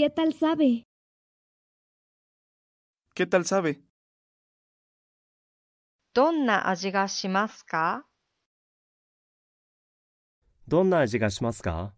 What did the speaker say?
¿Qué tal sabe? ¿Qué tal sabe? どんな味がしますかどんな味がしますか